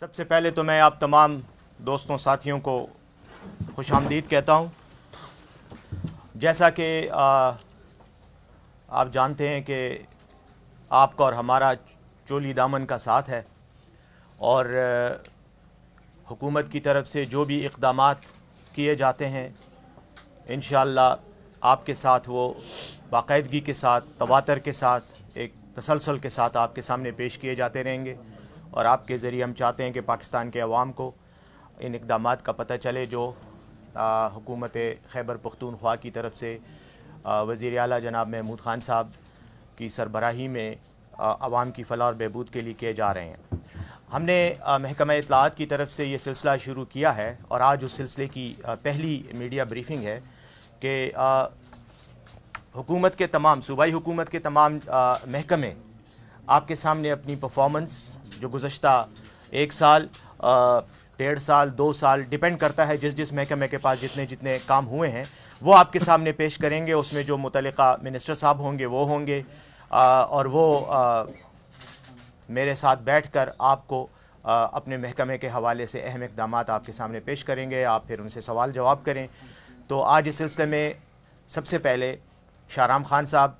सबसे पहले तो मैं आप तमाम दोस्तों साथियों को खुश आमदीद कहता हूँ जैसा कि आप जानते हैं कि आपका और हमारा चोली दामन का साथ है और हुकूमत की तरफ से जो भी इकदाम किए जाते हैं इन आपके साथ वो बाकायदगी के साथ तवातर के साथ एक तसलसल के साथ आपके सामने पेश किए जाते रहेंगे और आपके ज़रिए हम चाहते हैं कि पाकिस्तान के अवाम को इन इकदाम का पता चले जो हुकूमत खैबर पख्तूनख्वा की तरफ से वज़ी अला जनाब महमूद ख़ान साहब की सरबराही में आवाम की फलाह और बहबूद के लिए किए जा रहे हैं हमने महकमा इतलात की तरफ से ये सिलसिला शुरू किया है और आज उस सिलसिले की पहली मीडिया ब्रीफिंग है कि हुकूमत के तमाम सूबाई हुकूमत के तमाम महकमे आपके सामने अपनी परफॉर्मेंस जो गुज्त एक साल डेढ़ साल दो साल डिपेंड करता है जिस जिस महकमे के पास जितने जितने काम हुए हैं वो आपके सामने पेश करेंगे उसमें जो मुतल मिनिस्टर साहब होंगे वो होंगे और वो आ, मेरे साथ बैठकर आपको आ, अपने महकमे के हवाले से अहम इकदाम आपके सामने पेश करेंगे आप फिर उनसे सवाल जवाब करें तो आज इस सिलसिले में सबसे पहले शाहराम खान साहब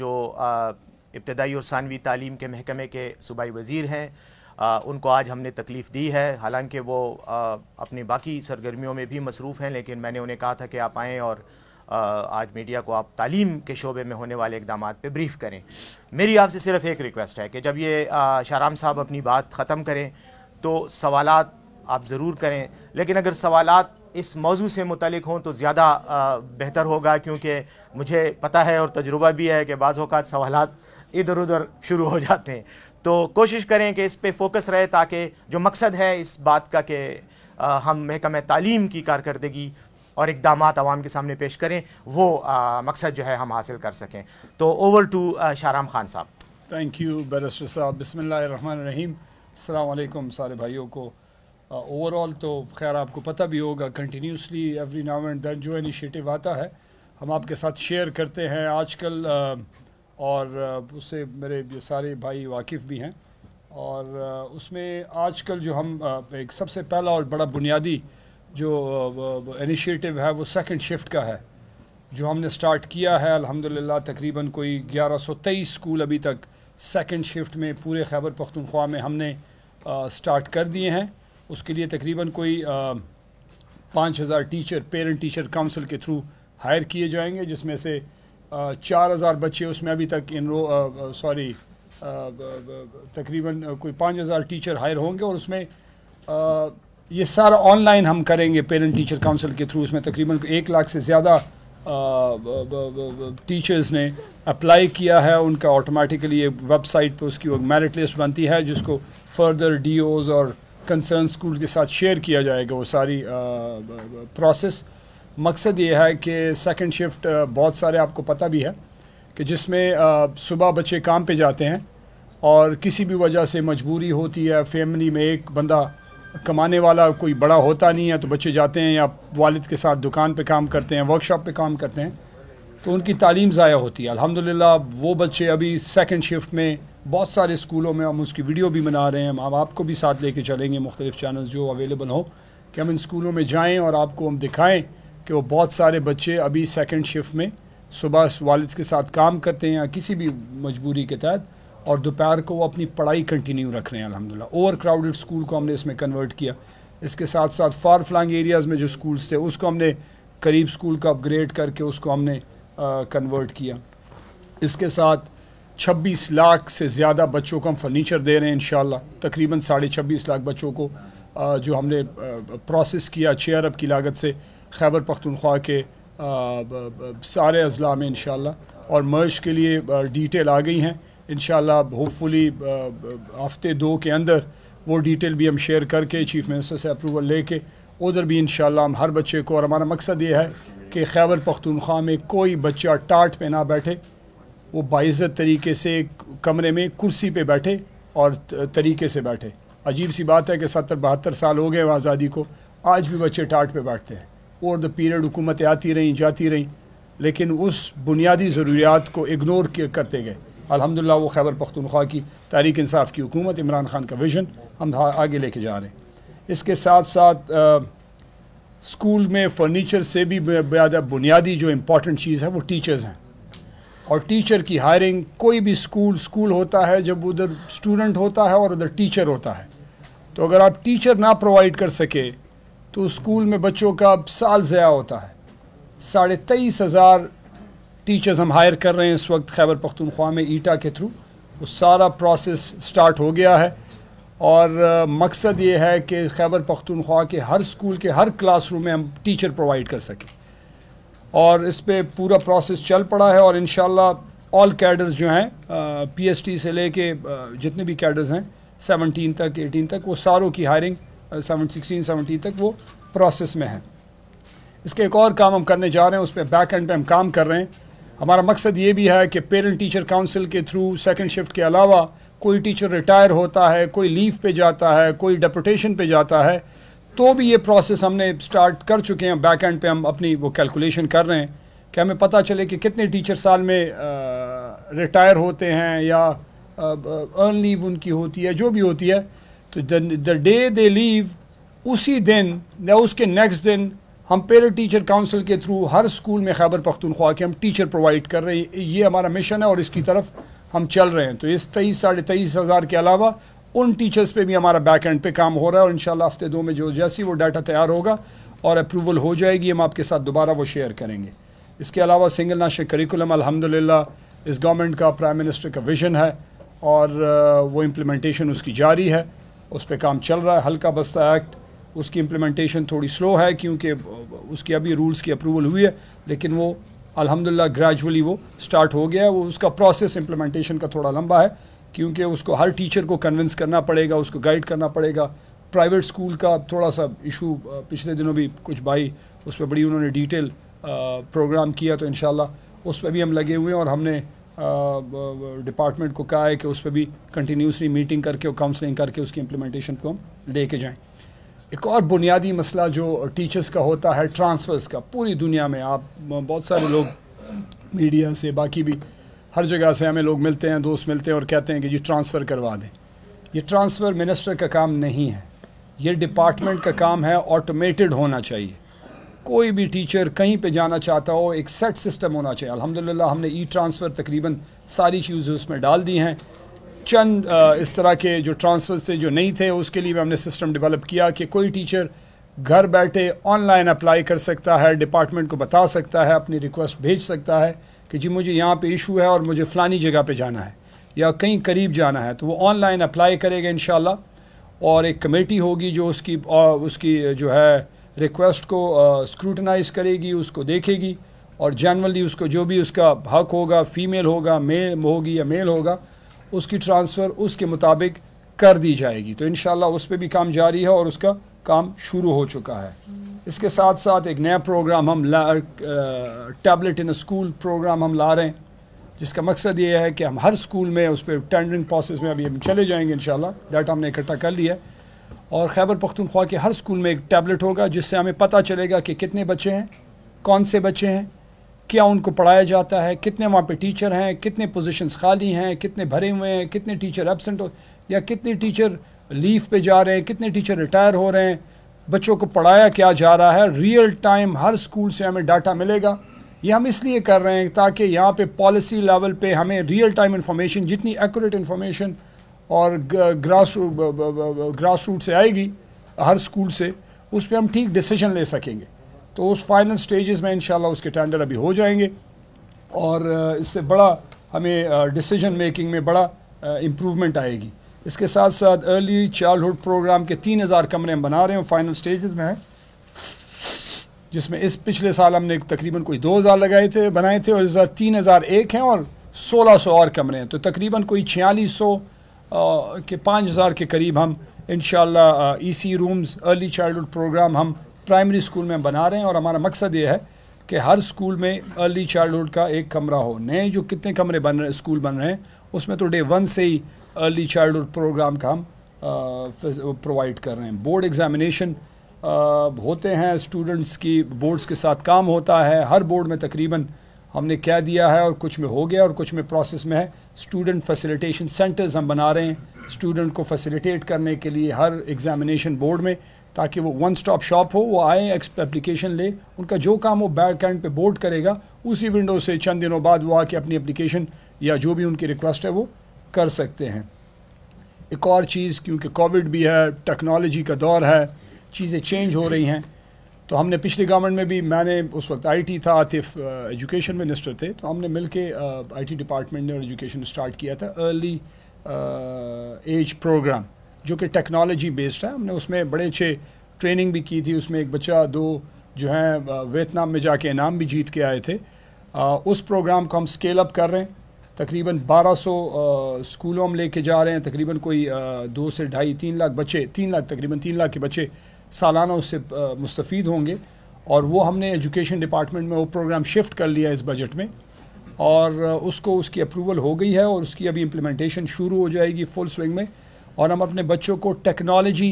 जो इब्तदाई और सानवी तालीम के महकमे के सूबाई वज़ीर हैं आ, उनको आज हमने तकलीफ़ दी है हालांकि वो आ, अपनी बाकी सरगर्मियों में भी मसरूफ़ हैं लेकिन मैंने उन्हें कहा था कि आप आएँ और आ, आज मीडिया को आप तालीम के शोबे में होने वाले इकदाम पर ब्रीफ़ करें मेरी आपसे सिर्फ एक रिक्वेस्ट है कि जब ये शाराम साहब अपनी बात ख़त्म करें तो सवाल आप ज़रूर करें लेकिन अगर सवाल इस मौजू से मुतलिक हों तो ज़्यादा बेहतर होगा क्योंकि मुझे पता है और तजुर्बा भी है कि बाज़ अवत सवालत इधर उधर शुरू हो जाते हैं तो कोशिश करें कि इस पर फोकस रहे ताकि जो मकसद है इस बात का कि हम महकम तालीम की कारकरदगी और इकदाम आवाम के सामने पेश करें वो आ, मकसद जो है हम हासिल कर सकें तो ओवर टू शाहराम खान साहब थैंक यू बैरिस्टर साहब बसमीम अलकुम सारे भाइयों को ओवरऑल तो खैर आपको पता भी होगा continuously every now and then जो इनिशिएटिव आता है हम आपके साथ शेयर करते हैं आजकल और उससे मेरे सारे भाई वाकिफ़ भी हैं और उसमें आजकल जो हम एक सबसे पहला और बड़ा बुनियादी जो इनिशिएटिव है वो सेकंड शिफ्ट का है जो हमने स्टार्ट किया है अल्हम्दुलिल्लाह तकरीबन कोई 1123 स्कूल अभी तक सेकंड शिफ्ट में पूरे खैबर पख्तनख्वा में हमने आ, स्टार्ट कर दिए हैं उसके लिए तकरीबन कोई पाँच हज़ार टीचर पेरेंट टीचर काउंसिल के थ्रू हायर किए जाएंगे जिसमें से चार हज़ार बच्चे उसमें अभी तक इनरो सॉरी तकरीबन कोई पाँच हज़ार टीचर हायर होंगे और उसमें आ, ये सारा ऑनलाइन हम करेंगे पेरेंट टीचर काउंसिल के थ्रू उसमें तकरीबन एक लाख से ज़्यादा टीचर्स ने अप्लाई किया है उनका ऑटोमेटिकली एक वेबसाइट पर उसकी वो मेरिट लिस्ट बनती है जिसको फर्दर डी और कंसर्न स्कूल के साथ शेयर किया जाएगा वो सारी प्रोसेस मकसद ये है कि सेकंड शिफ्ट बहुत सारे आपको पता भी है कि जिसमें सुबह बच्चे काम पे जाते हैं और किसी भी वजह से मजबूरी होती है फैमिली में एक बंदा कमाने वाला कोई बड़ा होता नहीं है तो बच्चे जाते हैं या वालिद के साथ दुकान पे काम करते हैं वर्कशॉप पे काम करते हैं तो उनकी तालीम ज़ाया होती है अल्हम्दुलिल्लाह वो बच्चे अभी सेकंड शिफ्ट में बहुत सारे स्कूलों में हम उसकी वीडियो भी बना रहे हैं हम आपको भी साथ लेके चलेंगे मुख्तलिफ़ चैनल्स जो अवेलेबल हो कि हम इन स्कूलों में जाएँ और आपको हम दिखाएँ कि वो बहुत सारे बच्चे अभी सेकंड शिफ्ट में सुबह वालद के साथ काम करते हैं या किसी भी मजबूरी के तहत और दोपहर को वो अपनी पढ़ाई कंटिन्यू रख रहे हैं अलहमदिल्ला ओवर क्राउडेड स्कूल को हमने इसमें कन्वर्ट किया इसके साथ साथ फार फ्लांग एरियाज़ में जो स्कूल्स थे उसको हमने करीब स्कूल का अपग्रेड करके उसको हमने कन्वर्ट किया इसके साथ 26 लाख से ज़्यादा बच्चों को हम फर्नीचर दे रहे हैं इन तकरीबन साढ़े छब्बीस लाख बच्चों को आ, जो हमने प्रोसेस किया छः अरब की लागत से खैबर पख्तनख्वा के सारे अजला में इन और मर्ज के लिए डिटेल आ गई हैं इन होपफुली हफ्ते दो के अंदर वो डिटेल भी हम शेयर करके चीफ़ मिनिस्टर से अप्रूवल लेके उधर भी इन हम हर बच्चे को और हमारा मकसद ये है कि खैबर पख्तनख्वा में कोई बच्चा टाट पे ना बैठे वो बाइज़त तरीके से कमरे में कुर्सी पे बैठे और तरीके से बैठे अजीब सी बात है कि सत्तर बहत्तर साल हो गए आज़ादी को आज भी बच्चे टाट पे बैठते हैं ओवर द पीरियड हुकूमतें आती रहीं जाती रहीं लेकिन उस बुनियादी ज़रूरियात को इग्नोर करते गए अलहमदिल्ला वो खैबर पख्तनख्वा की तारीख इंसाफ की हुकूमत इमरान खान का विजन हम आगे लेके जा रहे हैं इसके साथ साथ आ, स्कूल में फर्नीचर से भी ज़्यादा बुनियादी जो इम्पोर्टेंट चीज़ है वो टीचर्स हैं और टीचर की हायरिंग कोई भी स्कूल स्कूल होता है जब उधर स्टूडेंट होता है और उधर टीचर होता है तो अगर आप टीचर ना प्रोवाइड कर सके तो स्कूल में बच्चों का अब साल ज़ाया होता है साढ़े तेईस हज़ार टीचर्स हम हायर कर रहे हैं इस वक्त खैबर पख्तूनख्वा में ईटा के थ्रू वो सारा प्रोसेस स्टार्ट हो गया है और मकसद ये है कि खैबर पख्तूनख्वा के हर स्कूल के हर क्लासरूम में हम टीचर प्रोवाइड कर सकें और इस पर पूरा प्रोसेस चल पड़ा है और इन ऑल कैडर्स जो हैं पीएसटी से लेके जितने भी कैडर्स हैं 17 तक 18 तक वो सारों की हायरिंग सेवन सिक्सटीन सेवनटीन तक वो प्रोसेस में है इसके एक और काम हम करने जा रहे हैं उस पर बैक एंड पे हम काम कर रहे हैं हमारा मकसद ये भी है कि पेरेंट टीचर काउंसिल के थ्रू सेकंड शिफ्ट के अलावा कोई टीचर रिटायर होता है कोई लीव पे जाता है कोई डेपुटेशन पे जाता है तो भी ये प्रोसेस हमने स्टार्ट कर चुके हैं बैक एंड पे हम अपनी वो कैलकुलेशन कर रहे हैं कि हमें पता चले कि कितने टीचर साल में रिटायर होते हैं या अर्न लीव उनकी होती है जो भी होती है तो द डे दे लीव उसी दिन या उसके नेक्स्ट दिन हम पेरेंट टीचर काउंसिल के थ्रू हर स्कूल में खैबर पख्तनख्वा के हम टीचर प्रोवाइड कर रहे हैं ये हमारा मिशन है और इसकी तरफ हम चल रहे हैं तो इस तेईस साढ़े तेईस हज़ार के अलावा उन टीचर्स पे भी हमारा बैक एंड पे काम हो रहा है और इन हफ्ते दो में जो जैसी वो डाटा तैयार होगा और अप्रूवल हो जाएगी हम आपके साथ दोबारा वो शेयर करेंगे इसके अलावा सिंगल नाशे करिकुलम अलहमदिल्ला इस गवर्नमेंट का प्राइम मिनिस्टर का विजन है और uh, वो इम्प्लीमेंटेशन उसकी जारी है उस पर काम चल रहा है हल्का बस्ता एक्ट उसकी इम्प्लीमेंटेशन थोड़ी स्लो है क्योंकि उसकी अभी रूल्स की अप्रूवल हुई है लेकिन वो अल्हम्दुलिल्लाह ग्रेजुअली वो स्टार्ट हो गया है वो उसका प्रोसेस इम्प्लीमेंटेशन का थोड़ा लंबा है क्योंकि उसको हर टीचर को कन्विंस करना पड़ेगा उसको गाइड करना पड़ेगा प्राइवेट स्कूल का थोड़ा सा इशू पिछले दिनों भी कुछ भाई उस पर बड़ी उन्होंने डिटेल प्रोग्राम किया तो इन उस पर भी हम लगे हुए हैं और हमने डिपार्टमेंट को कहा है कि उस पर भी कंटिन्यूसली मीटिंग करके और काउंसलिंग करके उसकी इम्प्लीमेंटेशन को हम लेके जाएं एक और बुनियादी मसला जो टीचर्स का होता है ट्रांसफ़र्स का पूरी दुनिया में आप बहुत सारे लोग मीडिया से बाकी भी हर जगह से हमें लोग मिलते हैं दोस्त मिलते हैं और कहते हैं कि जी ट्रांसफ़र करवा दें ये ट्रांसफ़र मिनिस्टर का काम नहीं है ये डिपार्टमेंट का काम है ऑटोमेटेड होना चाहिए कोई भी टीचर कहीं पे जाना चाहता हो एक सेट सिस्टम होना चाहिए अल्हम्दुलिल्लाह हमने ई ट्रांसफ़र तकरीबन सारी चीज़ें उसमें डाल दी हैं चंद इस तरह के जो ट्रांसफ़र से जो नहीं थे उसके लिए भी हमने सिस्टम डेवलप किया कि कोई टीचर घर बैठे ऑनलाइन अप्लाई कर सकता है डिपार्टमेंट को बता सकता है अपनी रिक्वेस्ट भेज सकता है कि जी मुझे यहाँ पर इशू है और मुझे फ़लानी जगह पर जाना है या कहीं करीब जाना है तो वो ऑनलाइन अप्लाई करेगा इन और एक कमेटी होगी जो उसकी उसकी जो है रिक्वेस्ट को स्क्रूटनाइज uh, करेगी उसको देखेगी और जनरली उसको जो भी उसका हक होगा फीमेल होगा मेल होगी या मेल होगा उसकी ट्रांसफ़र उसके मुताबिक कर दी जाएगी तो इन उस पर भी काम जारी है और उसका काम शुरू हो चुका है इसके साथ साथ एक नया प्रोग्राम हम ला टैबलेट इन स्कूल प्रोग्राम हम ला रहे हैं जिसका मकसद ये है कि हम हर स्कूल में उस पर टेंडरिंग प्रोसेस में अभी हम चले जाएंगे इन डाटा हमने इकट्ठा कर लिया है और खैबर पख्तूनख्वा के हर स्कूल में एक टैबलेट होगा जिससे हमें पता चलेगा कि कितने बच्चे हैं कौन से बच्चे हैं क्या उनको पढ़ाया जाता है कितने वहाँ पे टीचर हैं कितने पोजीशंस खाली हैं कितने भरे हुए हैं कितने टीचर एबसेंट हो या कितने टीचर लीव पे जा रहे हैं कितने टीचर रिटायर हो रहे हैं बच्चों को पढ़ाया क्या जा रहा है रियल टाइम हर स्कूल से हमें डाटा मिलेगा ये हम इसलिए कर रहे हैं ताकि यहाँ पर पॉलिसी लेवल पर हमें रियल टाइम इन्फॉर्मेशन जितनी एकूरेट इन्फॉर्मेशन और ग्रास ग्रास रूट से आएगी हर स्कूल से उस पर हम ठीक डिसीजन ले सकेंगे तो उस फाइनल स्टेजेस में इंशाल्लाह उसके टेंडर अभी हो जाएंगे और इससे बड़ा हमें डिसीजन मेकिंग में बड़ा इम्प्रूवमेंट आएगी इसके साथ साथ अर्ली चाइल्डहुड प्रोग्राम के तीन हज़ार कमरे हम बना रहे हैं फाइनल स्टेज में हैं जिसमें इस पिछले साल हमने तकरीबन कोई दो हज़ार लगाए थे बनाए थे और इस बार तीन हज़ार एक हैं और सोलह सौ और कमरे हैं तो तकरीबन कोई छियालीस सौ के पाँच हज़ार के करीब हम इन EC rooms early childhood program हम प्राइमरी स्कूल में बना रहे हैं और हमारा मकसद ये है कि हर स्कूल में अर्ली चाइल्डहुड का एक कमरा हो नए जो कितने कमरे बन रहे स्कूल बन रहे हैं उसमें तो डे वन से ही अर्ली चाइल्डहुड प्रोग्राम का हम प्रोवाइड कर रहे हैं बोर्ड एग्ज़ामिनेशन होते हैं स्टूडेंट्स की बोर्ड्स के साथ काम होता है हर बोर्ड में तकरीबन हमने क्या दिया है और कुछ में हो गया और कुछ में प्रोसेस में है स्टूडेंट फैसिलिटेशन सेंटर्स हम बना रहे हैं स्टूडेंट को फैसिलिटेट करने के लिए हर एग्जामिनेशन बोर्ड में ताकि वो वन स्टॉप शॉप हो वो आए एप्लीकेशन ले उनका जो काम वो बैक एंड पे बोर्ड करेगा उसी विंडो से चंद दिनों बाद वो आके अपनी एप्लीकेशन या जो भी उनकी रिक्वेस्ट है वो कर सकते हैं एक और चीज़ क्योंकि कोविड भी है टेक्नोलॉजी का दौर है चीज़ें चेंज हो रही हैं तो हमने पिछली गवर्नमेंट में भी मैंने उस वक्त आईटी था आतिफ एजुकेशन मिनिस्टर थे तो हमने मिल के आई डिपार्टमेंट ने और एजुकेशन स्टार्ट किया था अर्ली एज प्रोग्राम जो कि टेक्नोलॉजी बेस्ड है हमने उसमें बड़े अच्छे ट्रेनिंग भी की थी उसमें एक बच्चा दो जो हैं वियतनाम uh, में जाके इनाम भी जीत के आए थे आ, uh, उस प्रोग्राम को हम स्केल अप कर रहे हैं तकरीबन 1200 uh, स्कूलों में लेके जा रहे हैं तकरीबन कोई आ, दो से ढाई तीन लाख बच्चे तीन लाख तकरीबन तीन लाख के बच्चे सालाना उससे मुस्तफ़ होंगे और वो हमने एजुकेशन डिपार्टमेंट में वो प्रोग्राम शिफ्ट कर लिया इस बजट में और उसको उसकी अप्रूवल हो गई है और उसकी अभी इम्प्लीमेंटेशन शुरू हो जाएगी फुल स्विंग में और हम अपने बच्चों को टेक्नोलॉजी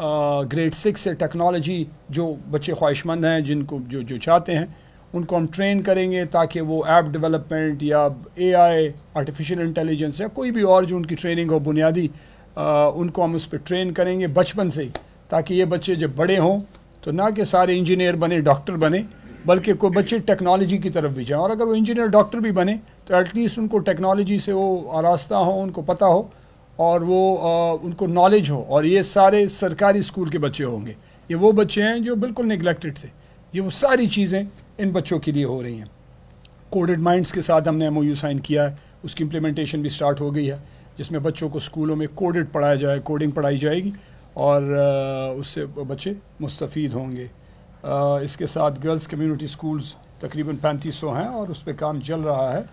ग्रेड सिक्स से टेक्नोलॉजी जो बच्चे ख्वाहिशमंद हैं जिनको जो जो चाहते हैं उनको हम ट्रेन करेंगे ताकि वो ऐप डेवलपमेंट या ए आई आर्टिफिशियल इंटेलिजेंस या कोई भी और जो उनकी ट्रेनिंग हो बुनियादी आ, उनको हम उस पर ट्रेन करेंगे बचपन से ही ताकि ये बच्चे जब बड़े हों तो ना कि सारे इंजीनियर बने डॉक्टर बने बल्कि कोई बच्चे टेक्नोलॉजी की तरफ भी जाएं और अगर वो इंजीनियर डॉक्टर भी बने तो एटलीस्ट उनको टेक्नोलॉजी से वो आरास्ता हो उनको पता हो और वो आ, उनको नॉलेज हो और ये सारे सरकारी स्कूल के बच्चे होंगे ये वो बच्चे हैं जो बिल्कुल निगलेक्टेड थे ये वो सारी चीज़ें इन बच्चों के लिए हो रही हैं कोडेड माइंड्स के साथ हमने एम साइन किया है उसकी इम्प्लीमेंटेशन भी स्टार्ट हो गई है जिसमें बच्चों को स्कूलों में कोडेड पढ़ाया जाए कोडिंग पढ़ाई जाएगी और उससे बच्चे मुस्तफ़ होंगे इसके साथ गर्ल्स कम्युनिटी स्कूल्स तकरीबन पैंतीस सौ हैं और उस पर काम चल रहा है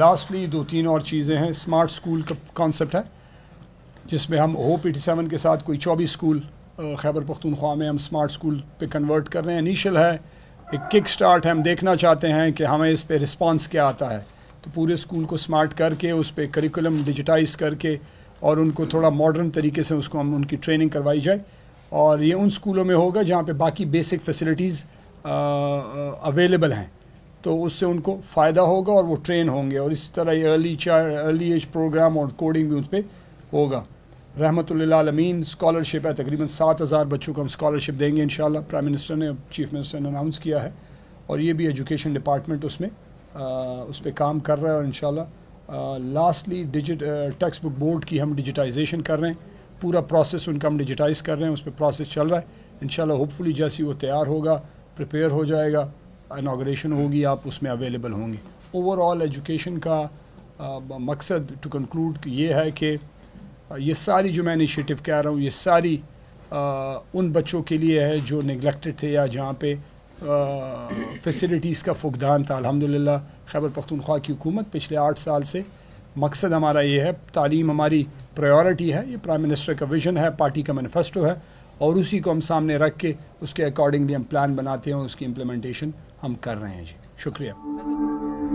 लास्टली दो तीन और चीज़ें हैं स्मार्ट स्कूल का कॉन्सेप्ट है जिसमें हम होप एटी सेवन के साथ कोई चौबीस स्कूल खैबर पख्तूनख्वा में हम स्मार्ट स्कूल पर कन्वर्ट कर रहे हैं इनिशियल है एक किक स्टार्ट है हम देखना चाहते हैं कि हमें इस पर रिस्पॉन्स क्या आता है तो पूरे स्कूल को स्मार्ट करके उस पर करिकुलम डिजिटाइज करके और उनको थोड़ा मॉडर्न तरीके से उसको हम उनकी ट्रेनिंग करवाई जाए और ये उन स्कूलों में होगा जहाँ पे बाकी बेसिक फैसिलिटीज़ अवेलेबल हैं तो उससे उनको फ़ायदा होगा और वो ट्रेन होंगे और इस तरह ये early child early age program और कोडिंग भी उन पर होगा रहमत आलमीन स्कॉलरशिप है तकरीबन सात हज़ार बच्चों को हम स्कॉलरशिप देंगे इन प्राइम मिनिस्टर ने चीफ मिनिस्टर ने अनाउंस किया है और ये भी एजुकेशन डिपार्टमेंट उसमें आ, उस पर काम कर रहा है और इन lastly digit text book board की हम डिजिटाइजेशन कर रहे हैं पूरा प्रोसेस उनका हम डिजिटाइज कर रहे हैं उस पर प्रोसेस चल रहा है इन होपफुली जैसी वो तैयार होगा प्रिपेयर हो जाएगा इनाग्रेशन होगी आप उसमें अवेलेबल होंगे ओवरऑल एजुकेशन का आ, मकसद टू कंक्लूड ये है कि ये सारी जो मैं इनिशिएटिव कह रहा हूँ ये सारी आ, उन बच्चों के लिए है जो निगलेक्टेड थे या जहाँ पे फैसिलिटीज़ का फुकदान था अलहमदिल्ला खैबर पख्तूनख्वा की हुकूमत पिछले आठ साल से मकसद हमारा ये है तालीम हमारी प्रायोरिटी है ये प्राइम मिनिस्टर का विजन है पार्टी का मैनिफेस्टो है और उसी को हम सामने रख के उसके अकॉर्डिंगली हम प्लान बनाते हैं उसकी इम्प्लीमेंटेशन हम कर रहे हैं जी शुक्रिया